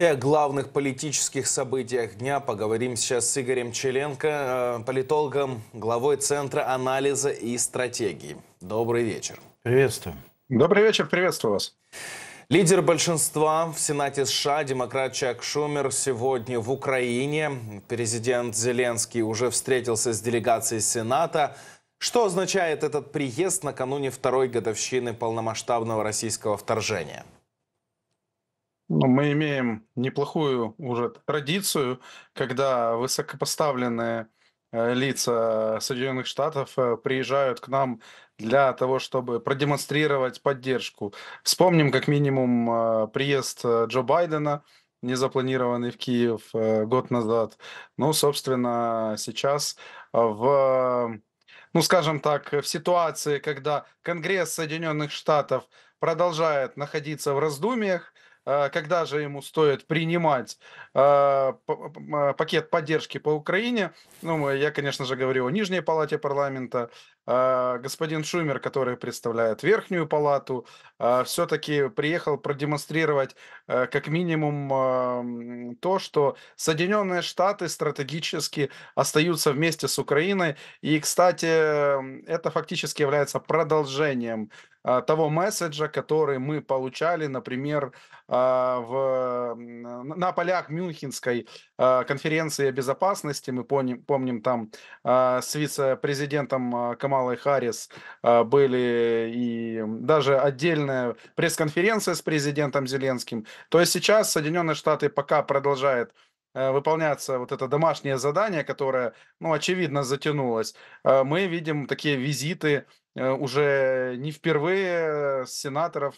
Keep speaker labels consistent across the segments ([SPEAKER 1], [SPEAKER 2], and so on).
[SPEAKER 1] И о главных политических событиях дня поговорим сейчас с Игорем Челенко, э, политологом, главой Центра анализа и стратегии. Добрый вечер. Приветствую. Добрый вечер, приветствую вас. Лидер большинства в Сенате США, демократ Чак Шумер, сегодня в Украине. Президент Зеленский уже встретился с делегацией Сената. Что означает этот приезд накануне второй годовщины полномасштабного российского вторжения?
[SPEAKER 2] Ну, мы имеем неплохую уже традицию, когда высокопоставленные э, лица Соединенных Штатов э, приезжают к нам для того, чтобы продемонстрировать поддержку. Вспомним как минимум э, приезд Джо Байдена, незапланированный в Киев год назад. Ну, собственно, сейчас в, ну, скажем так, в ситуации, когда Конгресс Соединенных Штатов продолжает находиться в раздумьях, Э, когда же ему стоит принимать э, э, пакет поддержки по Украине. Ну, я, конечно же, говорю о Нижней палате парламента, а, господин Шумер, который представляет Верхнюю Палату, а, все-таки приехал продемонстрировать а, как минимум то, что Соединенные Штаты стратегически остаются вместе с Украиной. И, кстати, это фактически является продолжением того месседжа, который мы получали, например, в, на полях Мюнхенской конференции о безопасности. Мы помним, помним там с вице-президентом Камал Камалой Харрис а, были, и даже отдельная пресс-конференция с президентом Зеленским. То есть сейчас Соединенные Штаты пока продолжают э, выполняться вот это домашнее задание, которое, ну, очевидно, затянулось, а мы видим такие визиты э, уже не впервые э, сенаторов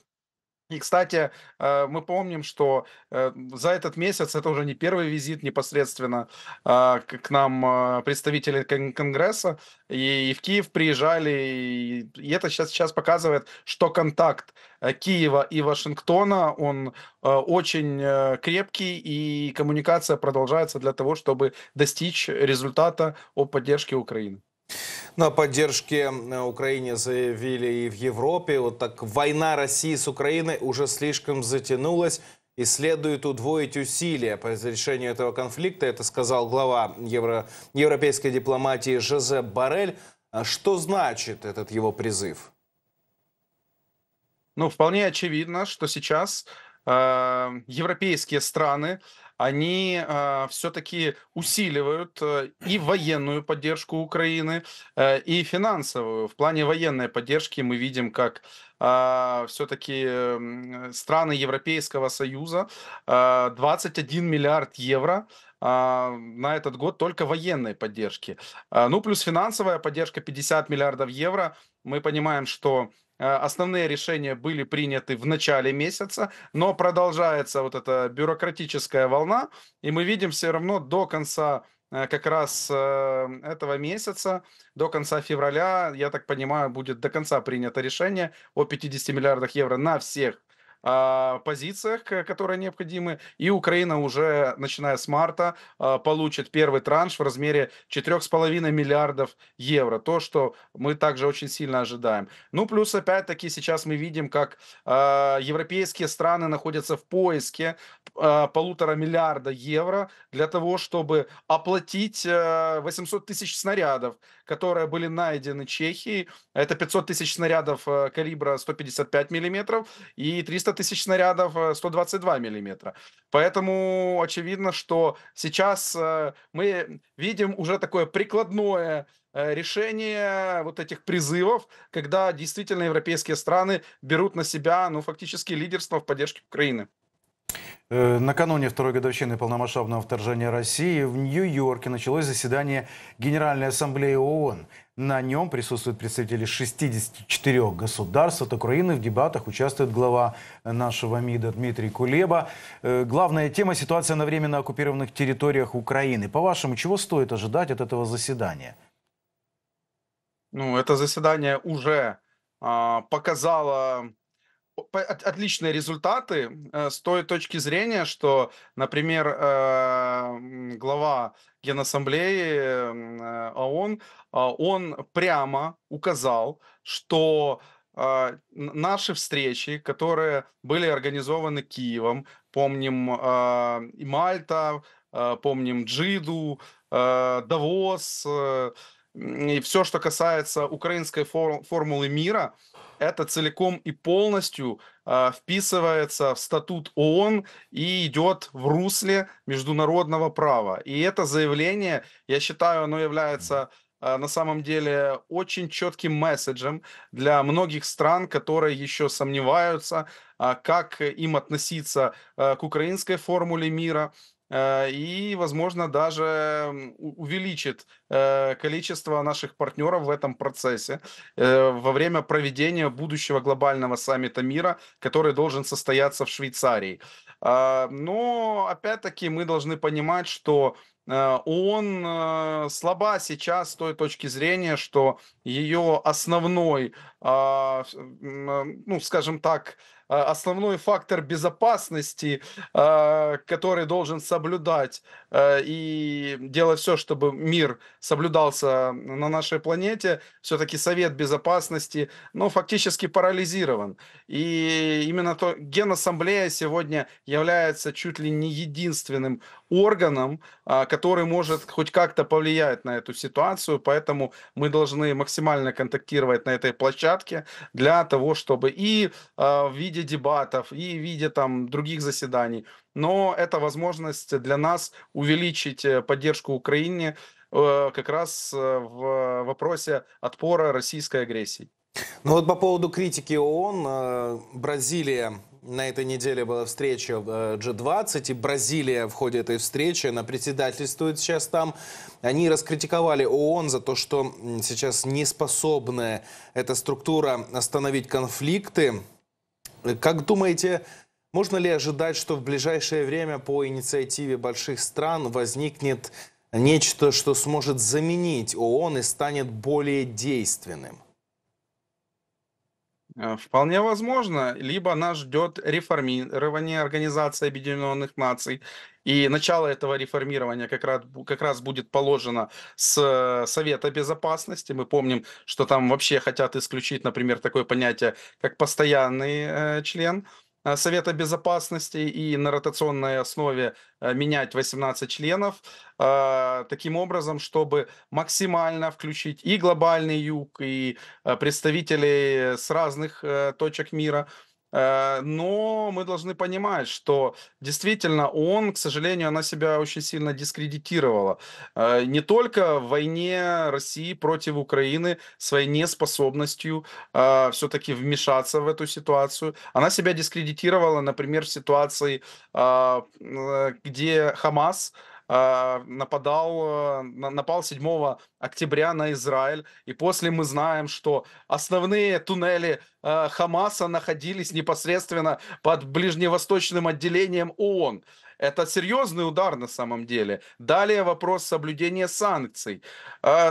[SPEAKER 2] и, кстати, э, мы помним, что э, за этот месяц, это уже не первый визит непосредственно а, к нам а, представители Конгресса, и в Киев приезжали, и это сейчас, сейчас показывает, что контакт э, Киева и Вашингтона, он очень крепкий, и коммуникация продолжается для того, чтобы достичь результата о поддержке Украины.
[SPEAKER 1] На поддержке Украине заявили и в Европе. Вот так война России с Украиной уже слишком затянулась и следует удвоить усилия по разрешению этого конфликта. Это сказал глава евро... европейской дипломатии Жозе Барель. А что значит этот его призыв?
[SPEAKER 2] Ну, вполне очевидно, что сейчас э, европейские страны они э, а, все-таки усиливают э, и военную поддержку Украины, э, и финансовую. В плане военной поддержки мы видим, как э, а, все-таки э, страны Европейского Союза э, а, 21 миллиард евро на этот год только военной поддержки. Ну, плюс финансовая поддержка 50 миллиардов евро. Мы понимаем, что Э, основные решения были приняты в начале месяца, но продолжается вот эта бюрократическая волна, и мы видим все равно до конца э, как раз э, этого месяца, до конца февраля, я так понимаю, будет до конца принято решение о 50 миллиардах евро на всех а, позициях, э, которые необходимы. И Украина уже, начиная с марта, а, получит первый транш в размере 4,5 миллиардов евро. То, что мы также очень сильно ожидаем. Ну, плюс, опять-таки, сейчас мы видим, как а, европейские страны находятся в поиске полутора миллиарда евро для того, чтобы оплатить э, 800 тысяч снарядов, которые были найдены Чехией. Это 500 тысяч снарядов э, калибра 155 миллиметров и 300 300 тысяч снарядов 122 э, миллиметра. Поэтому очевидно, что сейчас э, мы видим уже такое прикладное э, решение вот этих призывов, когда действительно европейские страны берут на себя, ну, фактически лидерство в поддержке Украины.
[SPEAKER 3] Накануне второй годовщины полномасштабного вторжения России в Нью-Йорке началось заседание Генеральной Ассамблеи ООН. На нем присутствуют представители 64 государств от Украины. В дебатах участвует глава нашего МИДа Дмитрий Кулеба. Э, главная тема – ситуация на временно оккупированных территориях Украины. По-вашему, чего стоит ожидать от этого заседания?
[SPEAKER 2] Ну, это заседание уже а, показало отличные результаты э, с той точки зрения, что, например, э, глава Генассамблеи э, ООН, а, он прямо указал, что наши встречи, которые были организованы Киевом, помним и Мальта, помним Джиду, Давос, и все, что касается украинской фор формулы мира, это целиком и полностью э, вписывается в статут ООН и идет в русле международного права. И это заявление, я считаю, оно является э, на самом деле очень четким месседжем для многих стран, которые еще сомневаются, э, как им относиться э, к украинской формуле мира, Э, и, возможно, даже увеличит э, количество наших партнеров в этом процессе э, во время проведения будущего глобального саммита мира, который должен состояться в Швейцарии. А, но, опять-таки, мы должны понимать, что он слаба сейчас с той точки зрения, что ее основной, а, ну, скажем так, Э, основной фактор безопасности, э, который должен соблюдать э, и делать все, чтобы мир соблюдался на нашей планете, все-таки Совет Безопасности, ну, фактически парализирован. И именно то, Генассамблея сегодня является чуть ли не единственным органом, который может хоть как-то повлиять на эту ситуацию, поэтому мы должны максимально контактировать на этой площадке для того, чтобы и в виде виде дебатов и в виде там других заседаний. Но это возможность для нас увеличить э, поддержку Украине э, как раз э, в вопросе отпора российской агрессии.
[SPEAKER 1] Ну вот по поводу критики ООН, Бразилия на этой неделе была встреча G20, и Бразилия в ходе этой встречи, она председательствует сейчас там. Они раскритиковали ООН за то, что сейчас не способна эта структура остановить конфликты, как думаете, можно ли ожидать, что в ближайшее время по инициативе больших стран возникнет нечто, что сможет заменить ООН и станет более действенным? Э,
[SPEAKER 2] вполне возможно, либо нас ждет реформирование Организации Объединенных Наций, и начало этого реформирования как раз, как раз будет положено с Совета Безопасности. Мы помним, что там вообще хотят исключить, например, такое понятие, как постоянный э, член. Э, Совета Безопасности и на ротационной основе э, менять 18 членов, э, таким образом, чтобы максимально включить и глобальный юг, и представителей с разных точек мира – Э, но мы должны понимать, что действительно он, к сожалению, она себя очень сильно дискредитировала. Э, не только в войне России против Украины своей неспособностью э, все-таки вмешаться в эту ситуацию. Она себя дискредитировала, например, в ситуации, где Хамас а, нападал, а, напал 7 октября на Израиль. И после мы знаем, что основные туннели а, Хамаса находились непосредственно под ближневосточным отделением ООН. Это серьезный удар на самом деле. Далее вопрос соблюдения санкций.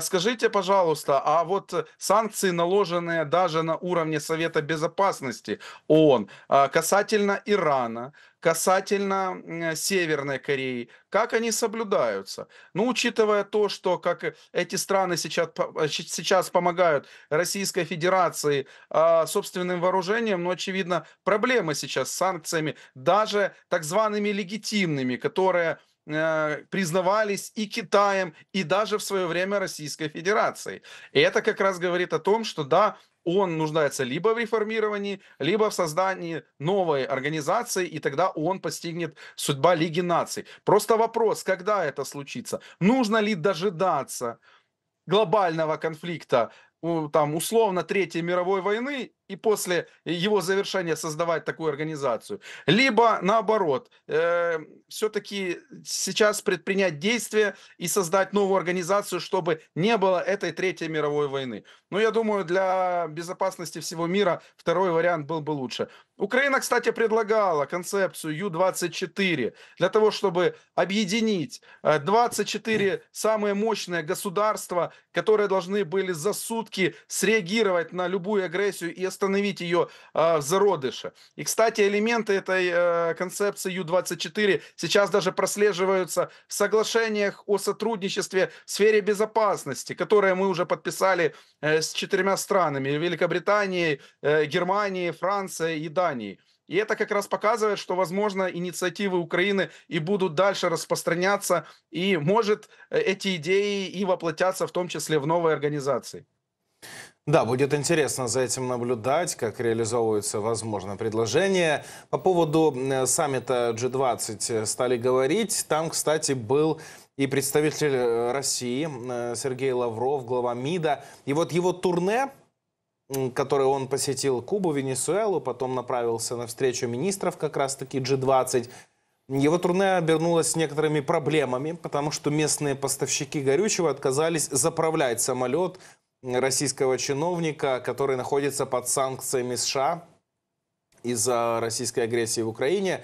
[SPEAKER 2] Скажите, пожалуйста, а вот санкции, наложенные даже на уровне Совета Безопасности ООН, касательно Ирана, касательно Северной Кореи, как они соблюдаются? Ну, учитывая то, что как эти страны сейчас, а, сейчас помогают Российской Федерации э, собственным вооружением, но, ну, очевидно, проблемы сейчас с санкциями, даже так зваными легитимными, которые Э, признавались и Китаем, и даже в свое время Российской Федерацией. И это как раз говорит о том, что да, он нуждается либо в реформировании, либо в создании новой организации, и тогда он постигнет судьба Лиги наций. Просто вопрос, когда это случится? Нужно ли дожидаться глобального конфликта, там, условно, Третьей мировой войны и после его завершения создавать такую организацию. Либо наоборот, э, все-таки сейчас предпринять действия и создать новую организацию, чтобы не было этой Третьей мировой войны. Но я думаю, для безопасности всего мира второй вариант был бы лучше. Украина, кстати, предлагала концепцию Ю-24 для того, чтобы объединить 24 э, самые мощные государства, которые должны были за сутки среагировать на любую агрессию и остановить остановить ее э, а, зародыша. И, кстати, элементы этой э, концепции Ю-24 сейчас даже прослеживаются в соглашениях о сотрудничестве в сфере безопасности, которые мы уже подписали э, с четырьмя странами – Великобританией, э, Германией, Францией и Данией. И это как раз показывает, что, возможно, инициативы Украины и будут дальше распространяться, и, может, э, эти идеи и воплотятся в том числе в новые организации.
[SPEAKER 1] Да, будет интересно за этим наблюдать, как реализовываются, возможно, предложения. По поводу э, саммита G20 э, стали говорить. Там, кстати, был и представитель э, России Сергей Лавров, глава МИДа. И вот его турне который он посетил Кубу, Венесуэлу, потом направился на встречу министров как раз-таки G20. Его турне обернулось некоторыми проблемами, потому что местные поставщики горючего отказались заправлять самолет российского чиновника, который находится под санкциями США из-за российской агрессии в Украине.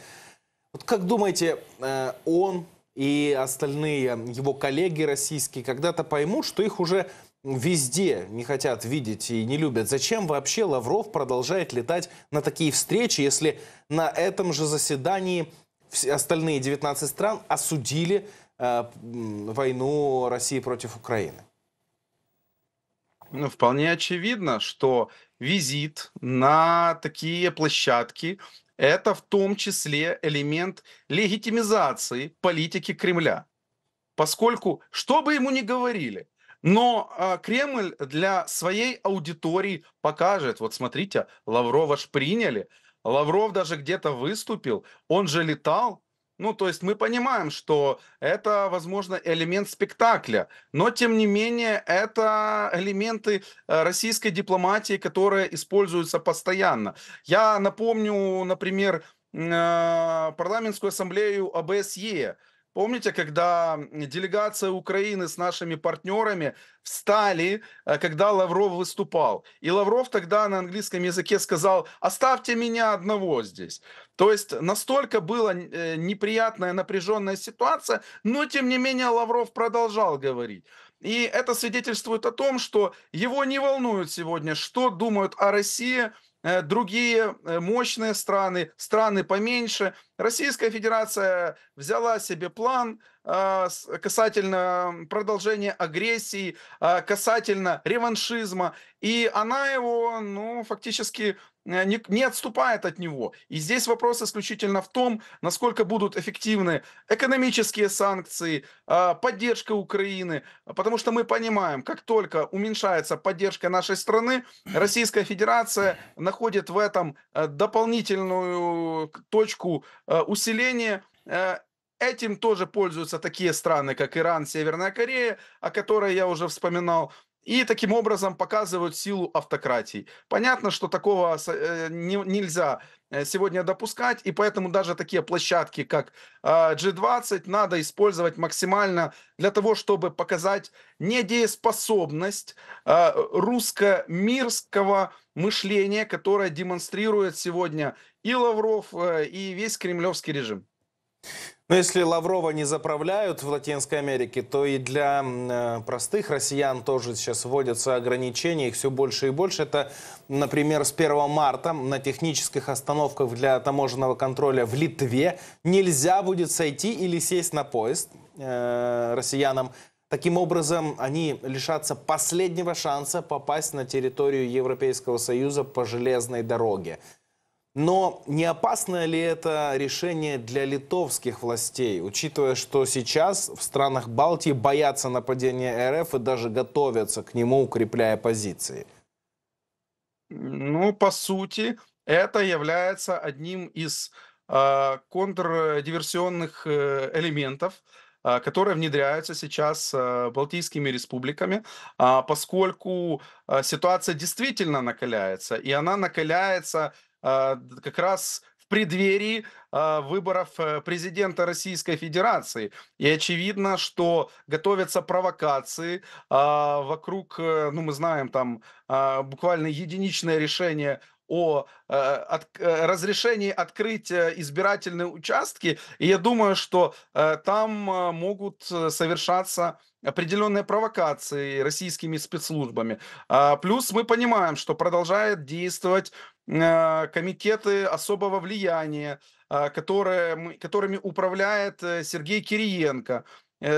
[SPEAKER 1] Вот как думаете, э, он и остальные его коллеги российские когда-то поймут, что их уже везде не хотят видеть и не любят. Зачем вообще Лавров продолжает летать на такие встречи, если на этом же заседании остальные 19 стран осудили э, войну России против Украины? Ну, вполне очевидно, что визит на
[SPEAKER 2] такие площадки – это в том числе элемент легитимизации политики Кремля. Поскольку, что бы ему ни говорили, но э, Кремль для своей аудитории покажет, вот смотрите, Лаврова ж приняли, Лавров даже где-то выступил, он же летал, ну, то есть мы понимаем, что это, возможно, элемент спектакля, но, тем не менее, это элементы э, российской дипломатии, которые используются постоянно. Я напомню, например, э, парламентскую ассамблею ОБСЕ, Помните, когда делегация Украины с нашими партнерами встали, э, когда Лавров выступал? И Лавров тогда на английском языке сказал, оставьте меня одного здесь. То есть настолько была э, неприятная, напряженная ситуация, но тем не менее Лавров продолжал говорить. И это свидетельствует о том, что его не волнует сегодня, что думают о России, Э, другие э, мощные страны, страны поменьше. Российская Федерация взяла себе план э, касательно продолжения агрессии, касательно реваншизма, и она его, ну, фактически Э, не, не отступает от него. И здесь вопрос исключительно в том, насколько будут эффективны экономические санкции, а, поддержка Украины, потому что мы понимаем, как только уменьшается поддержка нашей страны, Российская Федерация находит в этом э, дополнительную точку э, усиления Этим тоже пользуются такие страны, как Иран, Северная Корея, о которой я уже вспоминал и таким образом показывают силу автократии. Понятно, что такого э, нельзя э, сегодня допускать, и поэтому даже такие площадки, как а, G20, надо использовать максимально для того, чтобы показать недееспособность а, русско-мирского мышления, которое
[SPEAKER 1] демонстрирует сегодня и Лавров, э, и весь кремлевский режим. Но ну, если Лаврова не заправляют в Латинской Америке, то и для э, простых россиян тоже сейчас вводятся ограничения, их все больше и больше. Это, например, с 1 марта на технических остановках для таможенного контроля в Литве нельзя будет сойти или сесть на поезд э, россиянам. Таким образом, они лишатся последнего шанса попасть на территорию Европейского Союза по железной дороге. Но не опасно ли это решение для литовских властей, учитывая, что сейчас в странах Балтии боятся нападения РФ и даже готовятся к нему, укрепляя позиции?
[SPEAKER 2] Ну, по сути, это является одним из а, э, контрдиверсионных элементов, э, которые внедряются сейчас э, Балтийскими республиками, э, поскольку э, ситуация действительно накаляется, и она накаляется а, как раз в преддверии а, выборов э, президента Российской Федерации. И очевидно, что готовятся провокации а, вокруг, э, ну мы знаем там буквально единичное решение о э, от, разрешении открыть избирательные участки. И я думаю, что там могут совершаться определенные провокации российскими спецслужбами. плюс мы понимаем, что продолжает действовать Э, комитеты особого влияния, э, которые, которыми управляет э, Сергей Кириенко.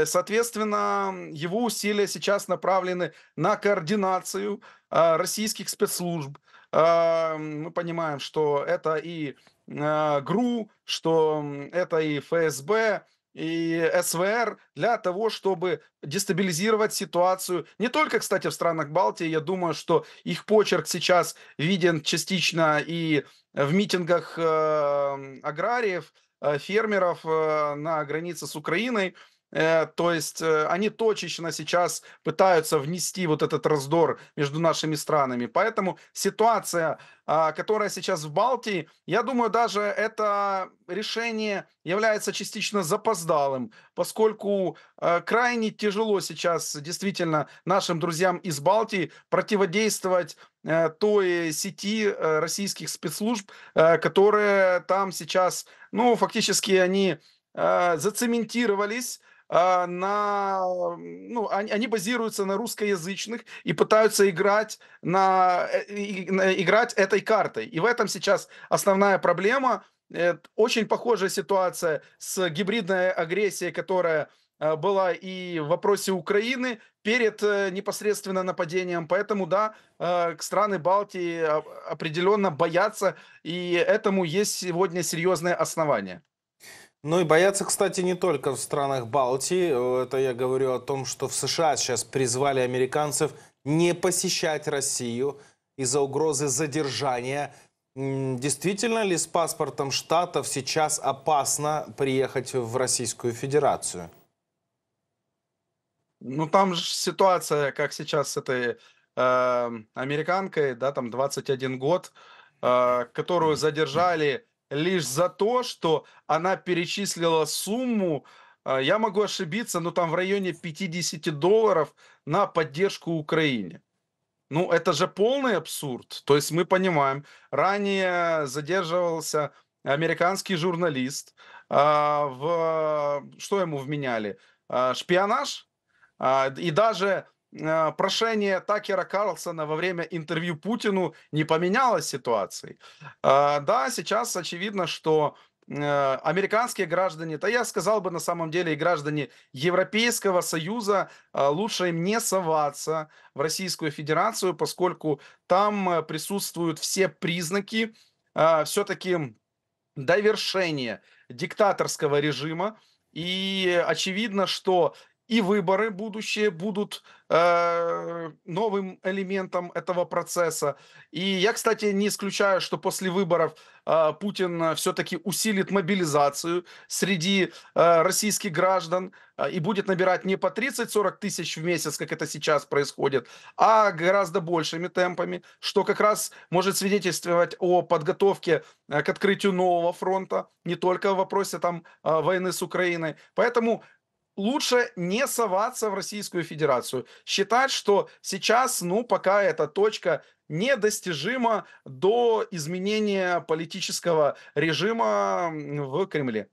[SPEAKER 2] Соответственно, его усилия сейчас направлены на координацию российских спецслужб. Мы понимаем, что это и ГРУ, что это и ФСБ, и СВР для того, чтобы дестабилизировать ситуацию. Не только, кстати, в странах Балтии. Я думаю, что их почерк сейчас виден частично и в митингах э, аграриев, э, фермеров э, на границе с Украиной. Э, то есть э, они точечно сейчас пытаются внести вот этот раздор между нашими странами. Поэтому ситуация, а, которая сейчас в Балтии, я думаю, даже это решение является частично запоздалым, поскольку э, крайне тяжело сейчас действительно нашим друзьям из Балтии противодействовать той сети российских спецслужб, которые там сейчас, ну, фактически они зацементировались а, на, ну, они, они базируются на русскоязычных и пытаются играть на, э, играть этой картой. И в этом сейчас основная проблема. Э, очень похожая ситуация с гибридной агрессией, которая э, была и в вопросе Украины перед непосредственно нападением. Поэтому, да, страны Балтии а, определенно боятся,
[SPEAKER 1] и этому есть сегодня серьезное основание. Ну и боятся, кстати, не только в странах Балтии. Это я говорю о том, что в США сейчас призвали американцев не посещать Россию из-за угрозы задержания. Действительно ли с паспортом штатов сейчас опасно приехать в Российскую Федерацию?
[SPEAKER 2] Ну там же ситуация, как сейчас с этой э, американкой, да, там 21 год, э, которую задержали лишь за то, что она перечислила сумму, а, я могу ошибиться, но там в районе 50 долларов на поддержку Украине. Ну, это же полный абсурд. То есть мы понимаем, ранее задерживался американский журналист, а, в, что ему вменяли? А, шпионаж? И даже а, прошение Такера Карлсона во время интервью Путину не поменяло ситуации. А, да, сейчас очевидно, что э, американские граждане, да я сказал бы на самом деле и граждане Европейского Союза, а, лучше им не соваться в Российскую Федерацию, поскольку там э, присутствуют все признаки все-таки довершения диктаторского режима, и очевидно, что и выборы будущие будут э, новым элементом этого процесса. И я, кстати, не исключаю, что после выборов э, Путин э, все-таки усилит мобилизацию среди э, российских граждан э, и будет набирать не по 30-40 тысяч в месяц, как это сейчас происходит, а гораздо большими темпами, что как раз может свидетельствовать о подготовке э, к открытию нового фронта, не только в вопросе там э, войны с Украиной. Поэтому лучше не соваться в Российскую Федерацию. Считать, что сейчас, ну, пока эта точка недостижима до изменения политического режима в Кремле.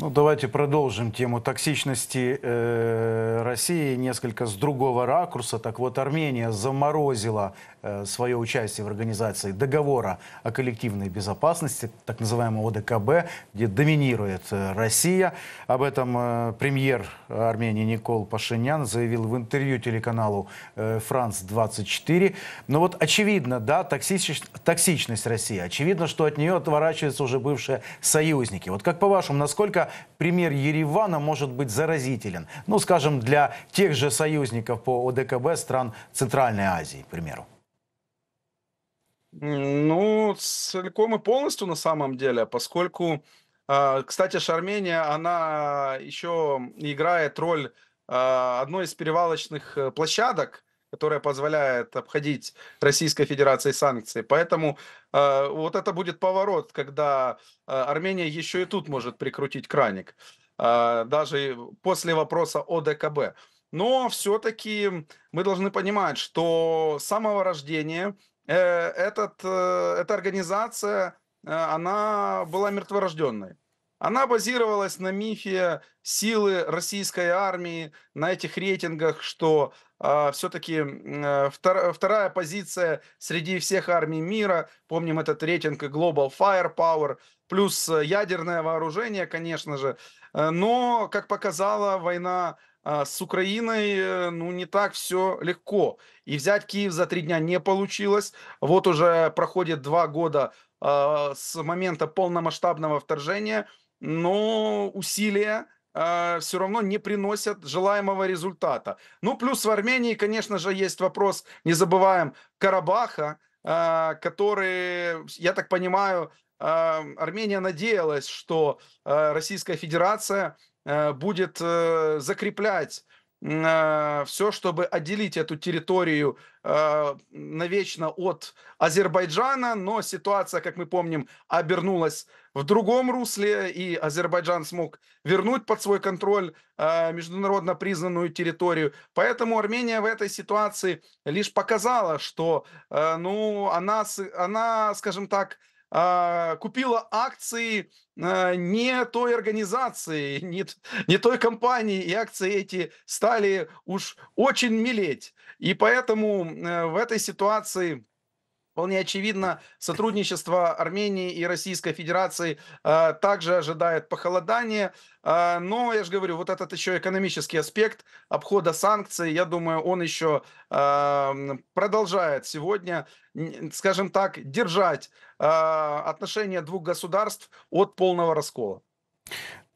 [SPEAKER 3] Ну, давайте продолжим тему токсичности э, России несколько с другого ракурса. Так вот, Армения заморозила э, свое участие в организации договора о коллективной безопасности, так называемого ОДКБ, где доминирует э, Россия. Об этом э, премьер Армении Никол Пашинян заявил в интервью телеканалу э, «Франц-24». Но ну вот очевидно, да, токсич, токсичность России. Очевидно, что от нее отворачиваются уже бывшие союзники. Вот как по-вашему, насколько пример Еревана может быть заразителен. Ну, скажем, для тех же союзников по ОДКБ стран Центральной Азии, к примеру.
[SPEAKER 2] Ну, целиком и полностью на самом деле, поскольку, а, кстати, Шармения, она еще играет роль а, одной из перевалочных э, площадок которая позволяет обходить Российской Федерации санкции. Поэтому э, вот это будет поворот, когда э, Армения еще и тут может прикрутить краник, э, даже после вопроса о ДКБ. Но все-таки мы должны понимать, что с самого рождения э, этот, э, эта организация, э, она была мертворожденной она базировалась на мифе силы российской армии, на этих рейтингах, что э, а, все-таки э, а, втор, вторая позиция среди всех армий мира, помним этот рейтинг Global Firepower, плюс э, ядерное вооружение, конечно же. Э, но, как показала война а, с Украиной, э, ну, не так все легко. И взять Киев за три дня не получилось. Вот уже проходит два года э, с момента полномасштабного вторжения – но усилия э, а, все равно не приносят желаемого результата. Ну, плюс в Армении, конечно же, есть вопрос, не забываем, Карабаха, э, который, я так понимаю, э, Армения надеялась, что э, Российская Федерация э, будет э, закреплять а, все, чтобы отделить эту территорию э, навечно от Азербайджана, но ситуация, как мы помним, обернулась в другом русле, и Азербайджан смог вернуть под свой контроль э, международно признанную территорию. Поэтому Армения в этой ситуации лишь показала, что э, ну, она, она, скажем так, а, купила акции а, не той организации, не, не той компании, и акции эти стали уж очень мелеть. И поэтому э, в этой ситуации Вполне очевидно, сотрудничество Армении и Российской Федерации э, также ожидает похолодание. Э, но, я же говорю, вот этот еще экономический аспект обхода санкций, я думаю, он еще эм, продолжает сегодня, скажем так, держать э, отношения двух государств от полного раскола.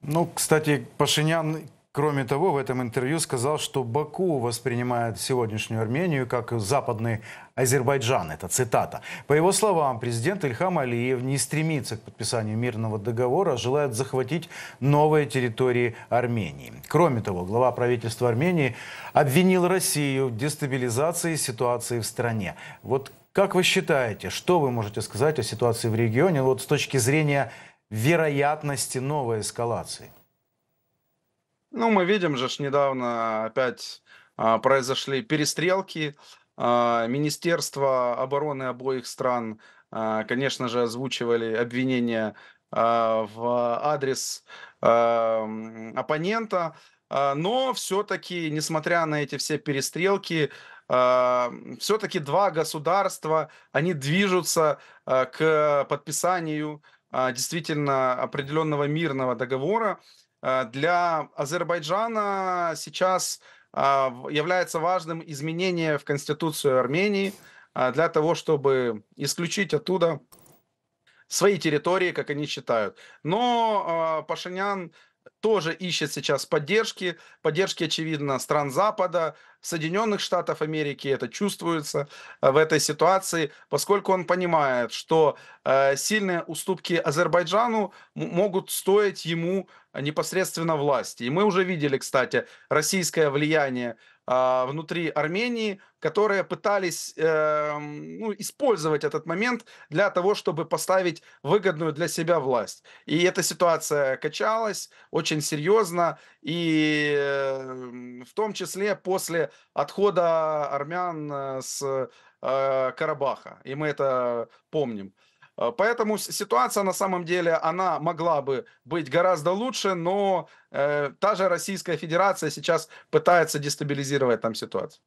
[SPEAKER 2] Ну, кстати,
[SPEAKER 3] Пашинян Кроме того, в этом интервью сказал, что Баку воспринимает сегодняшнюю Армению как западный Азербайджан. Это цитата. По его словам, президент Ильхам Алиев не стремится к подписанию мирного договора, а желает захватить новые территории Армении. Кроме того, глава правительства Армении обвинил Россию в дестабилизации ситуации в стране. Вот как вы считаете, что вы можете сказать о ситуации в регионе вот с точки зрения вероятности новой эскалации?
[SPEAKER 2] Ну, мы видим же, что недавно опять а, произошли перестрелки. А, Министерство обороны обоих стран, а, конечно же, озвучивали обвинения а, в адрес а, оппонента. А, но все-таки, несмотря на эти все перестрелки, а, все-таки два государства, они движутся а, к подписанию а, действительно определенного мирного договора, Э, для Азербайджана сейчас а, является важным изменение в Конституцию Армении а, для того, чтобы исключить оттуда свои территории, как они считают. Но а, Пашинян тоже ищет сейчас поддержки, поддержки, очевидно, стран Запада, Соединенных Штатов Америки, это чувствуется э, в этой ситуации, поскольку он понимает, что э, сильные уступки Азербайджану могут стоить ему э, непосредственно власти. И мы уже видели, кстати, российское влияние а, внутри Армении, которые пытались э, ну, использовать этот момент для того, чтобы поставить выгодную для себя власть. И эта ситуация качалась очень серьезно, и э, в том числе после отхода армян э, с э, Карабаха, и мы это помним. А, поэтому ситуация на самом деле, она могла бы быть гораздо лучше, но
[SPEAKER 1] э, та же Российская Федерация сейчас пытается дестабилизировать там ситуацию.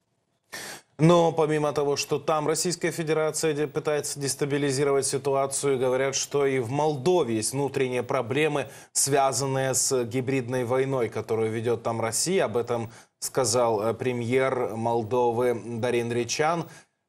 [SPEAKER 1] Но помимо того, что там Российская Федерация пытается дестабилизировать ситуацию, говорят, что и в Молдове есть внутренние проблемы, связанные с гибридной войной, которую ведет там Россия. Об этом сказал э, премьер Молдовы Дарин Речан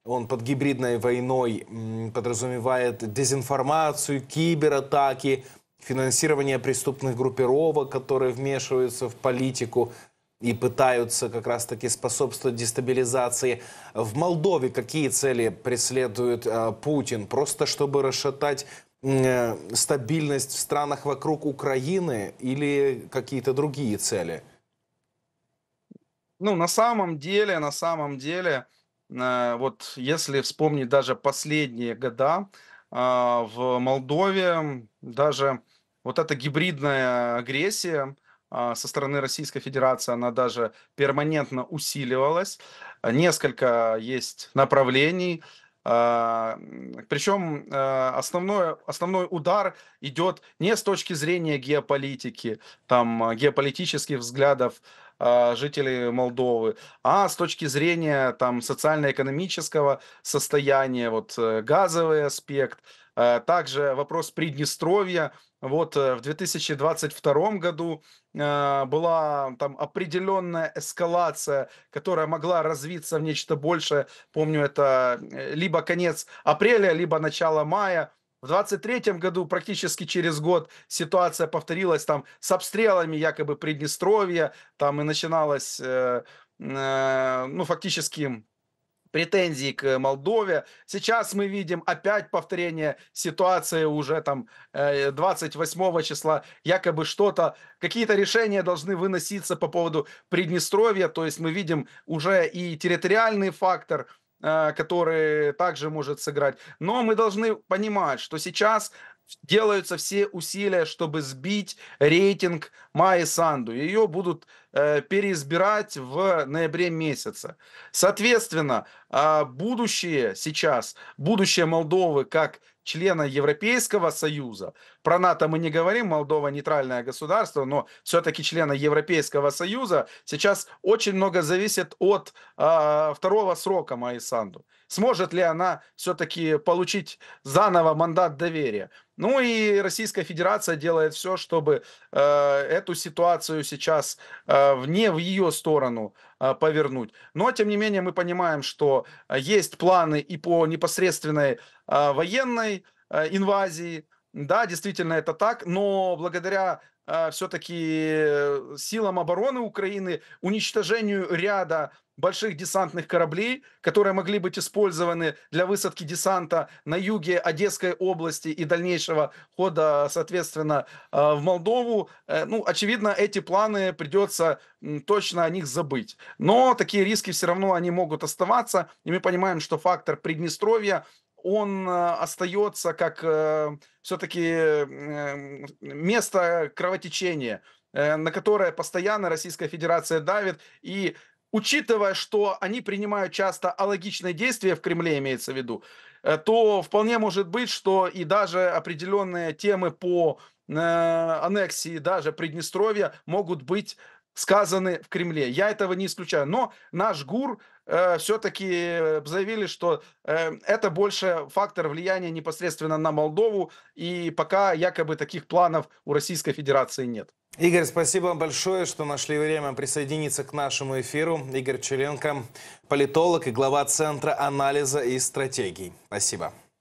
[SPEAKER 1] он под гибридной войной подразумевает дезинформацию, кибератаки, финансирование преступных группировок, которые вмешиваются в политику и пытаются как раз-таки способствовать дестабилизации. В Молдове какие цели преследует э, Путин? Просто чтобы расшатать э, стабильность в странах вокруг Украины или какие-то другие цели?
[SPEAKER 2] Ну, на самом деле, на самом деле, Э, вот если вспомнить даже последние года, а, в Молдове даже вот эта гибридная агрессия а, со стороны Российской Федерации, она даже перманентно усиливалась. Несколько есть направлений. А, Причем э, основной, основной удар идет не с точки зрения геополитики, там, э, геополитических взглядов а, жителей Молдовы, а с точки зрения там социально-экономического состояния, вот э, газовый аспект, э, также вопрос Приднестровья. Вот э, в 2022 году была там определенная эскалация, которая могла развиться в нечто большее. Помню, это либо конец апреля, либо начало мая – в 23 году, практически через год, ситуация повторилась там с обстрелами якобы Приднестровья, там и начиналось э, э, ну, фактически претензии к Молдове. Сейчас мы видим опять повторение ситуации уже там 28 э, числа. Якобы что-то, какие-то решения должны выноситься по поводу Приднестровья. То есть мы видим уже и территориальный фактор – Э, который также может сыграть. Но мы должны понимать, что сейчас делаются все усилия, чтобы сбить рейтинг Майи Санду. Ее будут э, переизбирать в ноябре месяце. Соответственно, э, будущее сейчас, будущее Молдовы как члена Европейского Союза. Про НАТО мы не говорим, Молдова нейтральное государство, но все-таки члена Европейского Союза сейчас очень много зависит от э, второго срока Майсанду. Сможет ли она все-таки получить заново мандат доверия? Ну и Российская Федерация делает все, чтобы э, эту ситуацию сейчас э, не в ее сторону а, повернуть. Но, тем не менее, мы понимаем, что а, есть планы и по непосредственной а, военной инвазии, да, действительно, это так, но благодаря а, э, все-таки силам обороны Украины, уничтожению ряда больших десантных кораблей, которые могли быть использованы для высадки десанта на юге Одесской области и дальнейшего хода, соответственно, а, в Молдову. Э, ну, очевидно, эти планы придется точно о них забыть. Но такие риски все равно они могут оставаться, и мы понимаем, что фактор Приднестровья он э, остается как э, все-таки эм, место кровотечения, э, на которое постоянно Российская Федерация давит. И учитывая, что они принимают часто алогичные действия в Кремле, имеется в виду, то вполне может быть, что и даже определенные темы по аннексии даже Приднестровья могут быть сказаны в Кремле. Я этого не исключаю. Но наш ГУР Э, все-таки заявили, что э, это больше фактор влияния непосредственно на Молдову,
[SPEAKER 1] и пока якобы таких планов у Российской Федерации нет. Игорь, спасибо вам большое, что нашли время присоединиться к нашему эфиру. Игорь Челенко, политолог и глава Центра анализа и стратегий. Спасибо.